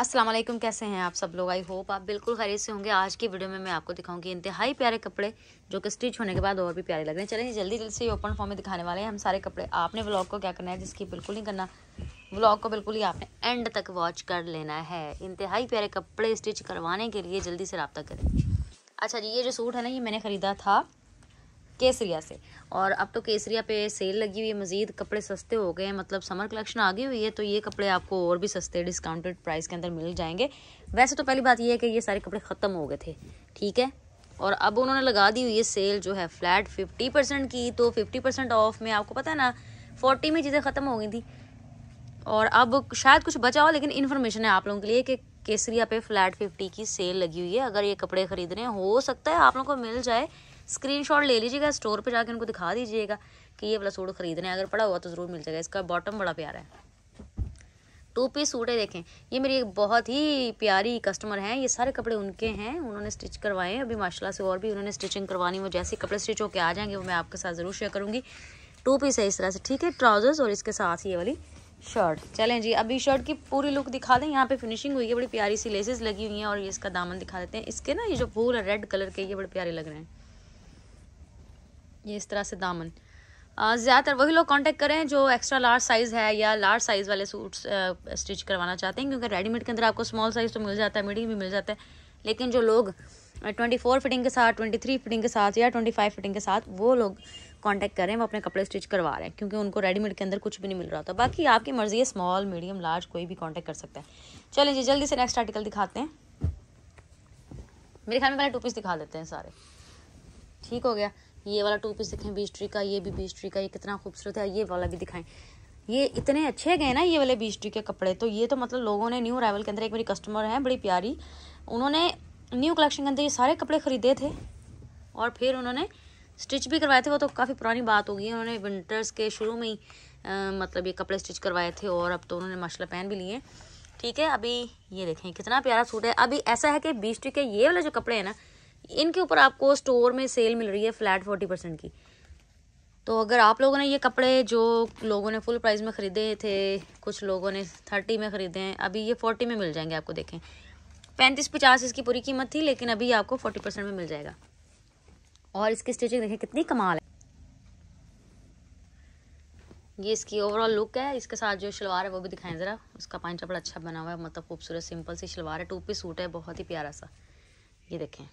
अस्सलाम वालेकुम कैसे हैं आप सब लोग आई होप आप बिल्कुल खरीद से होंगे आज की वीडियो में मैं आपको दिखाऊंगी इंतहाई प्यारे कपड़े जो कि स्टिच होने के बाद और भी प्यारे लग रहे हैं चलें जल्दी जल्दी से ओपन फॉर्म में दिखाने वाले हैं हम सारे कपड़े आपने व्लॉग को क्या करना है जिसकी बिल्कुल नहीं करना व्लॉग को बिल्कुल ही आपने एंड तक वॉच कर लेना है इंतहाई प्यारे कपड़े स्टिच करवाने के लिए जल्दी से रबता करें अच्छा जी ये जो सूट है ना ये मैंने ख़रीदा था केसरिया से और अब तो केसरिया पे सेल लगी हुई है मज़ीद कपड़े सस्ते हो गए हैं मतलब समर कलेक्शन आ गई हुई है तो ये कपड़े आपको और भी सस्ते डिस्काउंटेड प्राइस के अंदर मिल जाएंगे वैसे तो पहली बात ये है कि ये सारे कपड़े ख़त्म हो गए थे ठीक है और अब उन्होंने लगा दी हुई है सेल जो है फ्लैट फिफ्टी परसेंट की तो फिफ्टी परसेंट ऑफ में आपको पता है ना फोर्टी में चीज़ें ख़त्म हो गई थी और अब शायद कुछ बचा हो लेकिन इन्फॉर्मेशन है आप लोगों के लिए कि केसरिया पे फ्लैट फिफ्टी की सेल लगी हुई है अगर ये कपड़े ख़रीद रहे हैं हो सकता है आप लोगों को मिल जाए स्क्रीनशॉट ले लीजिएगा स्टोर पे जाके उनको दिखा दीजिएगा कि ये वाला सूट खरीदना है अगर पड़ा हुआ तो ज़रूर मिल जाएगा इसका बॉटम बड़ा प्यारा है टू पीस सूट है देखें ये मेरी एक बहुत ही प्यारी कस्टमर हैं ये सारे कपड़े उनके हैं उन्होंने स्टिच करवाए हैं अभी माशाला से और भी उन्होंने स्टिचिंग करवानी वो जैसे कपड़े स्टिच होकर आ जाएंगे वो मैं आपके साथ ज़रूर शेयर करूँगी टू पीस है इस तरह से ठीक है ट्राउजर्स और इसके साथ ये वाली शर्ट चलें जी अभी शर्ट की पूरी लुक दिखा दें यहाँ पे फिनिशिंग हुई है बड़ी प्यारी सी लेसेस लगी हुई हैं और ये इसका दामन दिखा देते हैं इसके ना ये जो फूल है रेड कलर के ये बड़े प्यारे लग रहे हैं ये इस तरह से दामन ज़्यादातर वही लोग कांटेक्ट करें जो एक्स्ट्रा लार्ज साइज़ है या लार्ज साइज़ वाले सूट्स स्टिच करवाना चाहते हैं क्योंकि रेडीमेड के अंदर आपको स्मॉल साइज़ तो मिल जाता है मीडियम भी मिल जाता है लेकिन जो लोग ट्वेंटी फोर फिटिंग के साथ ट्वेंटी थ्री फिटिंग के साथ या ट्वेंटी फाइव फिटिंग के साथ वो लोग कॉन्टैक्ट कर रहे हैं वो अपने कपड़े स्टिच करवा रहे हैं क्योंकि उनको रेडीमेड के अंदर कुछ भी नहीं मिल रहा था बाकी आपकी मर्ज़ी है स्मॉल मीडियम लार्ज कोई भी कॉन्टैक्ट कर सकता है चलिए जी जल्दी से नेक्स्ट आर्टिकल दिखाते हैं मेरे ख्याल में पहले टू पीस दिखा देते हैं सारे ठीक हो गया ये वाला टू पीस दिखाएं बीस्ट्री का ये भी बीस्ट्री का ये कितना खूबसूरत है ये वाला भी दिखाएं ये इतने अच्छे गए ना ये वाले बीस्ट्री के कपड़े तो ये तो मतलब लोगों ने न्यू अरावल के अंदर एक मेरी कस्टमर है बड़ी प्यारी उन्होंने न्यू कलेक्शन के अंदर ये सारे कपड़े खरीदे थे और फिर उन्होंने स्टिच भी करवाए थे वो तो काफ़ी पुरानी बात होगी उन्होंने विंटर्स के शुरू में ही मतलब ये कपड़े स्टिच करवाए थे और अब तो उन्होंने माशाल्लाह पहन भी लिए ठीक है अभी ये देखें कितना प्यारा सूट है अभी ऐसा है कि बीस के ये वाले जो कपड़े हैं ना इनके ऊपर आपको स्टोर में सेल मिल रही है फ्लैट फोर्टी परसेंट की तो अगर आप लोगों ने ये कपड़े जो लोगों ने फुल प्राइस में ख़रीदे थे कुछ लोगों ने थर्टी में ख़रीदे हैं अभी ये फोर्टी में मिल जाएंगे आपको देखें पैंतीस पचास इसकी पूरी कीमत थी लेकिन अभी आपको फोर्टी परसेंट में मिल जाएगा और इसकी स्टिचिंग देखें कितनी कमाल है ये इसकी ओवरऑल लुक है इसके साथ जो शलवार है वो भी दिखाएं ज़रा उसका पांचा बड़ा अच्छा बना हुआ है मतलब खूबसूरत सिंपल सी शलवार है टू पीस सूट है बहुत ही प्यारा सा ये देखें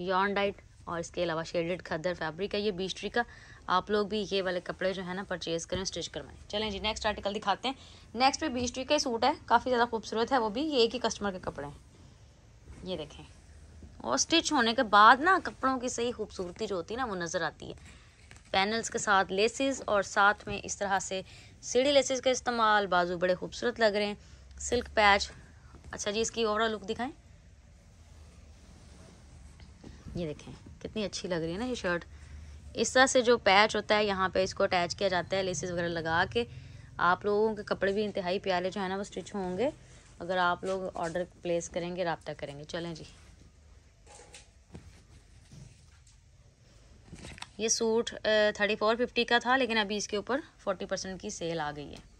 यॉन डाइट और इसके अलावा शेडेड खद्दर फैब्रिक है ये बीस्ट्री का आप लोग भी ये वाले कपड़े जो है ना परचेज करें स्टिच करवाएं चलें जी नेक्स्ट आर्टिकल दिखाते हैं नेक्स्ट पे ट्री का सूट है काफ़ी ज़्यादा खूबसूरत है वो भी ये एक ही कस्टमर के कपड़े हैं ये देखें और स्टिच होने के बाद ना कपड़ों की सही खूबसूरती जो होती है ना वो नज़र आती है पैनल्स के साथ लेसेस और साथ में इस तरह से सीढ़ी लेसेस का इस्तेमाल बाजू बड़े खूबसूरत लग रहे हैं सिल्क पैच अच्छा जी इसकी ओवरऑल लुक दिखाएं ये देखें कितनी अच्छी लग रही है ना ये शर्ट इस तरह से जो पैच होता है यहाँ पे इसको अटैच किया जाता है लेसिस वगैरह लगा के आप लोगों के कपड़े भी इंतहाई प्यारे जो है ना वो स्टिच होंगे अगर आप लोग ऑर्डर प्लेस करेंगे रबता करेंगे चलें जी ये सूट थर्टी फोर फिफ्टी का था लेकिन अभी इसके ऊपर फोर्टी परसेंट की सेल आ गई है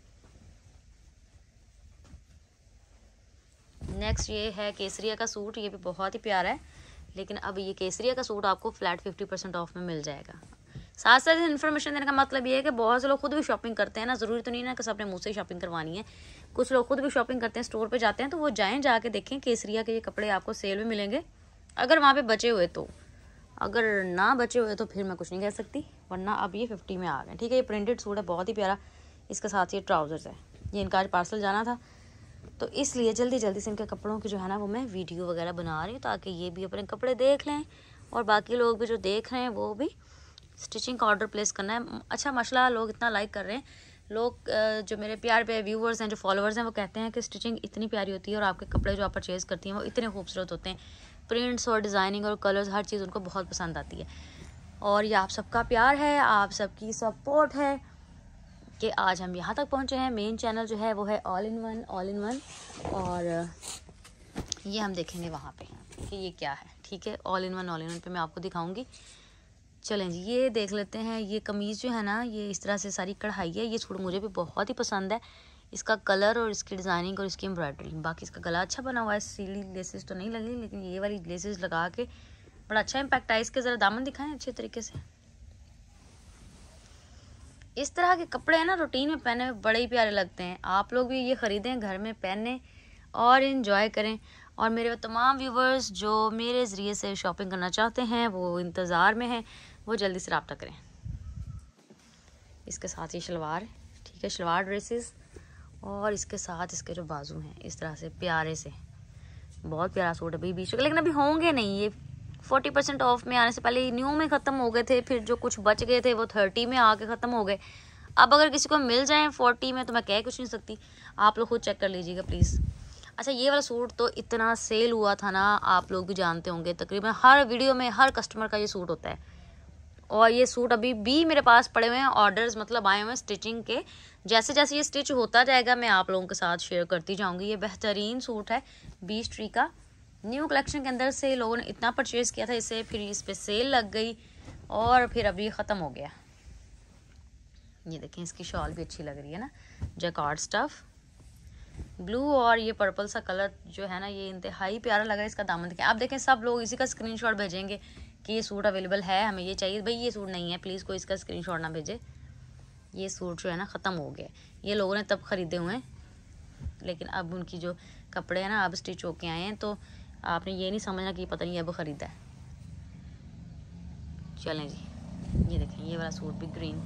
नेक्स्ट ये है केसरिया का सूट ये भी बहुत ही प्यारा है लेकिन अब ये केसरिया का सूट आपको फ्लैट फिफ्टी परसेंट ऑफ में मिल जाएगा साथ साथ इन्फॉर्मेशन देने का मतलब ये है कि बहुत से लोग खुद भी शॉपिंग करते हैं ना ज़रूरी तो नहीं ना कि सबने मुझसे ही शॉपिंग करवानी है कुछ लोग खुद भी शॉपिंग करते हैं स्टोर पर जाते हैं तो वो जा जाके देखें केसरिया के ये कपड़े आपको सेल में मिलेंगे अगर वहाँ पे बचे हुए तो अगर ना बचे हुए तो फिर मैं कुछ नहीं कह सकती वरना अब ये फिफ्टी में आ गए ठीक है ये प्रिंटेड सूट है बहुत ही प्यारा इसके साथ ये ट्राउज़र्स है ये इनका आज पार्सल जाना था तो इसलिए जल्दी जल्दी से इनके कपड़ों की जो है ना वो मैं वीडियो वगैरह बना रही हूँ ताकि ये भी अपने कपड़े देख लें और बाकी लोग भी जो देख रहे हैं वो भी स्टिचिंग का ऑर्डर प्लेस करना है अच्छा मसला लोग इतना लाइक कर रहे हैं लोग जो मेरे प्यार पे व्यूवर्स हैं जो फॉलोवर्स हैं वो कहते हैं कि स्टिचिंग इतनी प्यारी होती है और आपके कपड़े जो आप परचेज़ करती हैं वो इतने खूबसूरत होते हैं प्रिंट्स और डिज़ाइनिंग और कलर्स हर चीज़ उनको बहुत पसंद आती है और ये आप सबका प्यार है आप सबकी सपोर्ट है कि आज हम यहाँ तक पहुँचे हैं मेन चैनल जो है वो है all in one all in one और ये हम देखेंगे वहाँ पे कि ये क्या है ठीक है all in one all in one पे मैं आपको दिखाऊंगी चलें जी ये देख लेते हैं ये कमीज़ जो है ना ये इस तरह से सारी कढ़ाई है ये सूट मुझे भी बहुत ही पसंद है इसका कलर और इसकी डिज़ाइनिंग और इसकी एम्ब्रॉयडरी बाकी इसका गला अच्छा बना हुआ है सीली लेसेस तो नहीं लगी लेकिन ये वाली लेसेस लगा के बड़ा अच्छा इम्पैक्ट आया इसके ज़रा दामन दिखाएं अच्छे तरीके से इस तरह के कपड़े हैं ना रूटीन में पहने में बड़े ही प्यारे लगते हैं आप लोग भी ये ख़रीदें घर में पहने और इन्जॉय करें और मेरे तमाम व्यूवर्स जो मेरे ज़रिए से शॉपिंग करना चाहते हैं वो इंतज़ार में हैं वो जल्दी से रबता करें इसके साथ ये शलवार ठीक है शलवार ड्रेसेस और इसके साथ इसके जो बाजू हैं इस तरह से प्यारे से बहुत प्यारा सूट अभी बीच लेकिन अभी होंगे नहीं ये फोर्टी परसेंट ऑफ में आने से पहले न्यू में ख़त्म हो गए थे फिर जो कुछ बच गए थे वो थर्टी में आके ख़त्म हो गए अब अगर किसी को मिल जाए फोर्टी में तो मैं कह कुछ नहीं सकती आप लोग खुद चेक कर लीजिएगा प्लीज़ अच्छा ये वाला सूट तो इतना सेल हुआ था ना आप लोग भी जानते होंगे तकरीबन हर वीडियो में हर कस्टमर का ये सूट होता है और ये सूट अभी भी मेरे पास पड़े हुए हैं ऑर्डर्स मतलब आए हुए हैं स्टिचिंग के जैसे जैसे ये स्टिच होता जाएगा मैं आप लोगों के साथ शेयर करती जाऊंगी ये बेहतरीन सूट है बीस ट्री का न्यू कलेक्शन के अंदर से लोगों ने इतना परचेज किया था इसे फिर इस पर सेल लग गई और फिर अभी ख़त्म हो गया ये देखें इसकी शॉल भी अच्छी लग रही है ना जैकॉर्ड स्टफ़ ब्लू और ये पर्पल सा कलर जो है ना ये इंतहाई प्यारा लगा इसका दामन देखें आप देखें सब लोग इसी का स्क्रीनशॉट भेजेंगे कि ये सूट अवेलेबल है हमें ये चाहिए भाई ये सूट नहीं है प्लीज़ कोई इसका स्क्रीनशॉट ना भेजे ये सूट जो है ना ख़त्म हो गया ये लोगों ने तब ख़रीदे हुए हैं लेकिन अब उनकी जो कपड़े हैं ना अब स्टिच होके आए हैं तो आपने ये नहीं समझना कि पता नहीं अब ख़रीदा है चलें जी ये देखें ये वाला सूट भी ग्रीन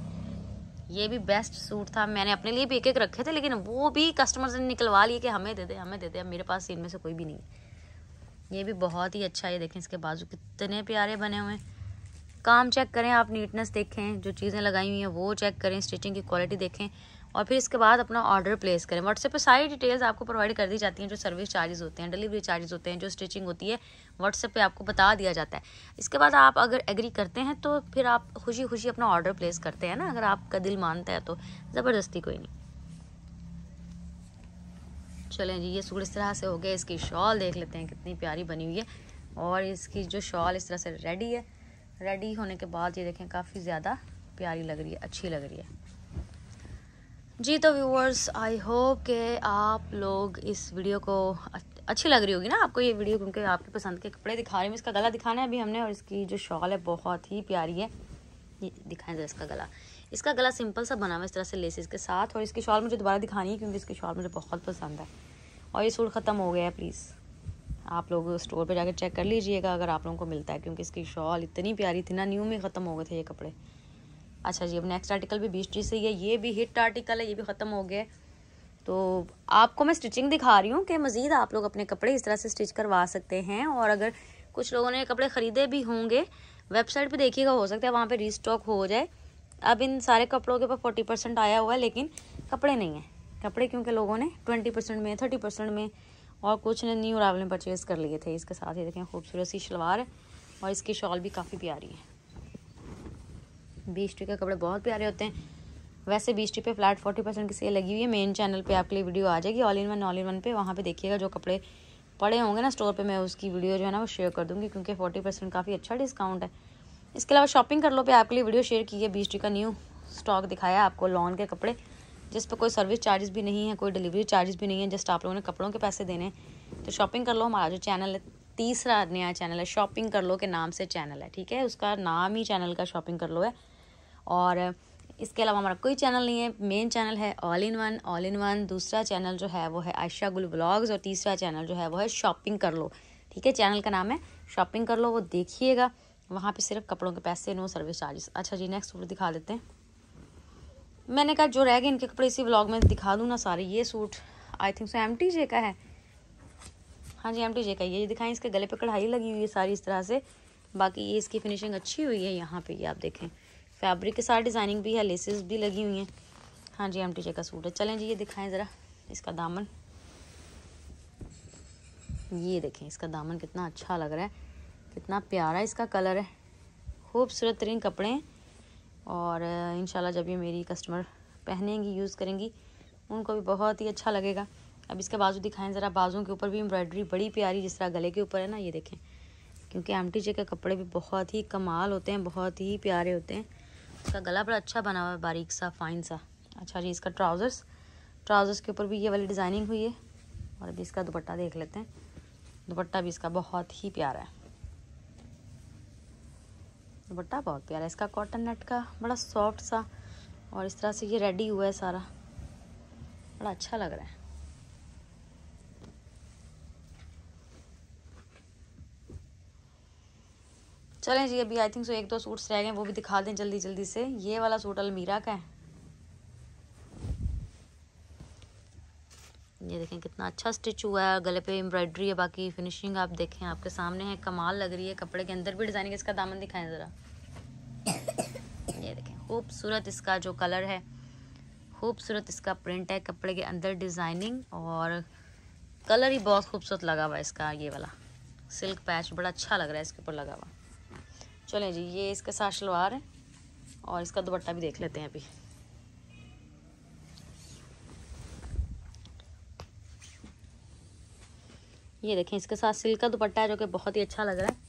ये भी बेस्ट सूट था मैंने अपने लिए भी एक एक रखे थे लेकिन वो भी कस्टमर ने निकलवा लिए कि हमें दे दे हमें दे दे अब मेरे पास इनमें से कोई भी नहीं है ये भी बहुत ही अच्छा ये देखें इसके बाजू कितने प्यारे बने हुए हैं काम चेक करें आप नीटनेस देखें जो चीज़ें लगाई हुई हैं वो चेक करें स्टिचिंग की क्वालिटी देखें और फिर इसके बाद अपना ऑर्डर प्लेस करें व्हाट्सएप पर सारी डिटेल्स आपको प्रोवाइड कर दी जाती हैं जो सर्विस चार्जेस होते हैं डिलीवरी चार्जेस होते हैं जो स्टिचिंग होती है व्हाट्सएप पे आपको बता दिया जाता है इसके बाद आप अगर एग्री करते हैं तो फिर आप खुशी खुशी अपना ऑर्डर प्लेस करते हैं ना अगर आपका दिल मानता है तो ज़बरदस्ती कोई नहीं चलें जी ये सूट इस तरह से हो गया इसकी शॉल देख लेते हैं कितनी प्यारी बनी हुई है और इसकी जो शॉल इस तरह से रेडी है रेडी होने के बाद ये देखें काफ़ी ज़्यादा प्यारी लग रही है अच्छी लग रही है जी तो व्यूवर्स आई होप के आप लोग इस वीडियो को अच्छी लग रही होगी ना आपको ये वीडियो क्योंकि आपके पसंद के कपड़े दिखा रहे हैं इसका गला दिखाना है अभी हमने और इसकी जो शॉल है बहुत ही प्यारी है ये दिखाएं जरा इसका गला इसका गला सिंपल सा बना हुआ इस तरह से लेसिस के साथ और इसकी शॉल मुझे दोबारा दिखानी है क्योंकि इसकी शॉल मुझे बहुत पसंद है और ये सूट ख़त्म हो गया है प्लीज़ आप लोग स्टोर पर जाकर चेक कर लीजिएगा अगर आप लोगों को मिलता है क्योंकि इसकी शॉल इतनी प्यारी थी ना न्यू में ख़त्म हो गए थे ये कपड़े अच्छा जी अब नेक्स्ट आर्टिकल भी बीस चीज़ सही है ये भी हिट आर्टिकल है ये भी ख़त्म हो गया तो आपको मैं स्टिचिंग दिखा रही हूँ कि मज़ीद आप लोग अपने कपड़े इस तरह से स्टिच करवा सकते हैं और अगर कुछ लोगों ने कपड़े ख़रीदे भी होंगे वेबसाइट पे देखिएगा हो सकता है वहाँ पे रीस्टॉक हो जाए अब इन सारे कपड़ों के ऊपर फोर्टी परसेंट आया हुआ है लेकिन कपड़े नहीं हैं कपड़े क्योंकि लोगों ने ट्वेंटी परसेंट में थर्टी परसेंट में और कुछ ने न्यू रावल में परचेज़ कर लिए थे इसके साथ ही देखें खूबसूरत सी शलवार है और इसकी शॉल भी काफ़ी प्यारी है बीस टी के कपड़े बहुत प्यारे होते हैं वैसे बीस टी पे फ्लैट फोर्टी परसेंट की सेल लगी हुई है मेन चैनल पे आपके लिए वीडियो आ जाएगी all in one all in one पे वहाँ पे देखिएगा जो कपड़े पड़े होंगे ना स्टोर पे मैं उसकी वीडियो जो है ना वो शेयर कर दूँगी क्योंकि फोर्टी परसेंट काफ़ी अच्छा डिस्काउंट है इसके अलावा शॉपिंग कर लो पे आपके लिए वीडियो शेयर की है बीस टी का न्यू स्टॉक दिखाया आपको लॉन के कपड़े जिस पर कोई सर्विस चार्जेस भी नहीं है कोई डिलीवरी चार्जेस भी नहीं है जस्ट आप लोगों ने कपड़ों के पैसे देने तो शॉपिंग कर लो हमारा जो चैनल है तीसरा नया चैनल है शॉपिंग कर लो के नाम से चैनल है ठीक है उसका नाम ही चैनल का शॉपिंग कर लो है और इसके अलावा हमारा कोई चैनल नहीं है मेन चैनल है all in one all in one दूसरा चैनल जो है वो है आयशा गुल ब्लॉग्स और तीसरा चैनल जो है वो है शॉपिंग कर लो ठीक है चैनल का नाम है शॉपिंग कर लो वो देखिएगा वहाँ पे सिर्फ कपड़ों के पैसे नो सर्विस चार्जेस अच्छा जी नेक्स्ट सूट दिखा देते हैं मैंने कहा जो रह गए इनके कपड़े इसी ब्लॉग में दिखा दूँ ना सारे ये suit I think so M T J का है हाँ जी एम टी जे का ये दिखाएं इसके गले पर कढ़ाई लगी हुई है सारी इस तरह से बाकी ये इसकी फिनिशिंग अच्छी हुई है यहाँ पर ये आप देखें फैब्रिक के साथ डिज़ाइनिंग भी है लेसेस भी लगी हुई हैं हाँ जी एम टी का सूट है चलें जी ये दिखाएं ज़रा इसका दामन ये देखें इसका दामन कितना अच्छा लग रहा है कितना प्यारा इसका कलर है खूबसूरत तरीन कपड़े हैं और इन जब ये मेरी कस्टमर पहनेंगी यूज़ करेंगी उनको भी बहुत ही अच्छा लगेगा अब इसके बाजू दिखाएं ज़रा बाजू के ऊपर भी एम्ब्रॉयडरी बड़ी प्यारी जिस तरह गले के ऊपर है ना ये देखें क्योंकि एम के कपड़े भी बहुत ही कमाल होते हैं बहुत ही प्यारे होते हैं इसका गला बड़ा अच्छा बना हुआ है बारीक सा फाइन सा अच्छा जी इसका ट्राउज़र्स ट्राउज़र्स के ऊपर भी ये वाली डिज़ाइनिंग हुई है और अभी इसका दुपट्टा देख लेते हैं दुपट्टा भी इसका बहुत ही प्यारा है दुपट्टा बहुत प्यारा है इसका कॉटन नेट का बड़ा सॉफ्ट सा और इस तरह से ये रेडी हुआ है सारा बड़ा अच्छा लग रहा है चलें जी अभी आई थिंक सो एक दो सूट्स रह गए वो भी दिखा दें जल्दी जल्दी से ये वाला सूट अलमीरा का है ये देखें कितना अच्छा स्टिच हुआ है गले पे एम्ब्रॉयडरी है बाकी फिनिशिंग आप देखें आपके सामने है कमाल लग रही है कपड़े के अंदर भी डिज़ाइनिंग इसका दामन दिखाएं ज़रा ये देखें खूबसूरत इसका जो कलर है खूबसूरत इसका प्रिंट है कपड़े के अंदर डिज़ाइनिंग और कलर ही बहुत खूबसूरत लगा हुआ है इसका ये वाला सिल्क पैच बड़ा अच्छा लग रहा है इसके ऊपर लगा हुआ चलें जी ये इसके साथ शलवार है और इसका दुपट्टा भी देख लेते हैं अभी ये देखें इसके साथ सिल्क का दुपट्टा है जो कि बहुत ही अच्छा लग रहा है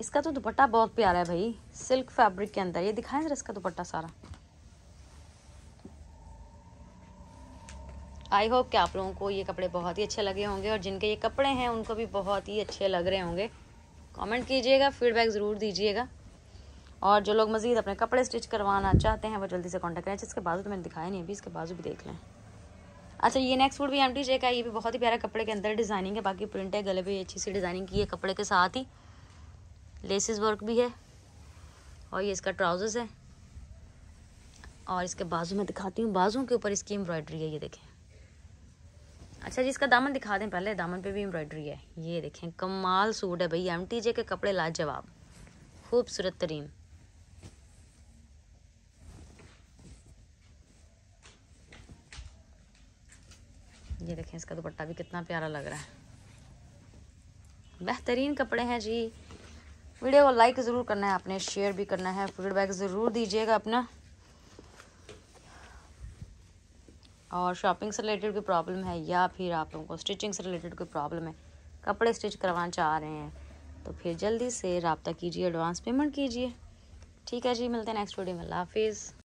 इसका तो दुपट्टा बहुत प्यारा है भाई सिल्क फैब्रिक के अंदर ये दिखाएं जरा इसका दुपट्टा सारा आई होप कि आप लोगों को ये कपड़े बहुत ही अच्छे लगे होंगे और जिनके ये कपड़े हैं उनको भी बहुत ही अच्छे लग रहे होंगे कमेंट कीजिएगा फीडबैक ज़रूर दीजिएगा और जो लोग मज़ीद अपने कपड़े स्टिच करवाना चाहते हैं वो जल्दी से कॉन्टेक्ट करें जिसके बाजू तो मैंने दिखाया नहीं अभी इसके बाजू भी देख लें अच्छा ये नेक्स्ट फूड भी एम टी जे का ये भी बहुत ही प्यारा कपड़े के अंदर डिज़ाइनिंग है बाकी प्रिंट है गले भी अच्छी सी डिज़ाइनिंग की है कपड़े के साथ ही लेसिस वर्क भी है और ये इसका ट्राउज़र्स है और इसके बाजू में दिखाती हूँ बाजू के ऊपर इसकी एम्ब्रॉयडरी है ये देखें अच्छा जी इसका दामन दिखा दें पहले दामन पे भी एम्ब्रॉयडरी है ये देखें कमाल सूट है भैया एम टी जे के कपड़े लाजवाब खूबसूरत तरीन ये देखें इसका दुपट्टा भी कितना प्यारा लग रहा है बेहतरीन कपड़े हैं जी वीडियो को लाइक ज़रूर करना है आपने शेयर भी करना है फीडबैक ज़रूर दीजिएगा अपना और शॉपिंग से रिलेटेड कोई प्रॉब्लम है या फिर आप लोगों को स्टिचिंग से रिलेटेड कोई प्रॉब्लम है कपड़े स्टिच करवाना चाह रहे हैं तो फिर जल्दी से रबता कीजिए एडवांस पेमेंट कीजिए ठीक है जी मिलते हैं नेक्स्ट वीडियो में अल्लाह हाफिज़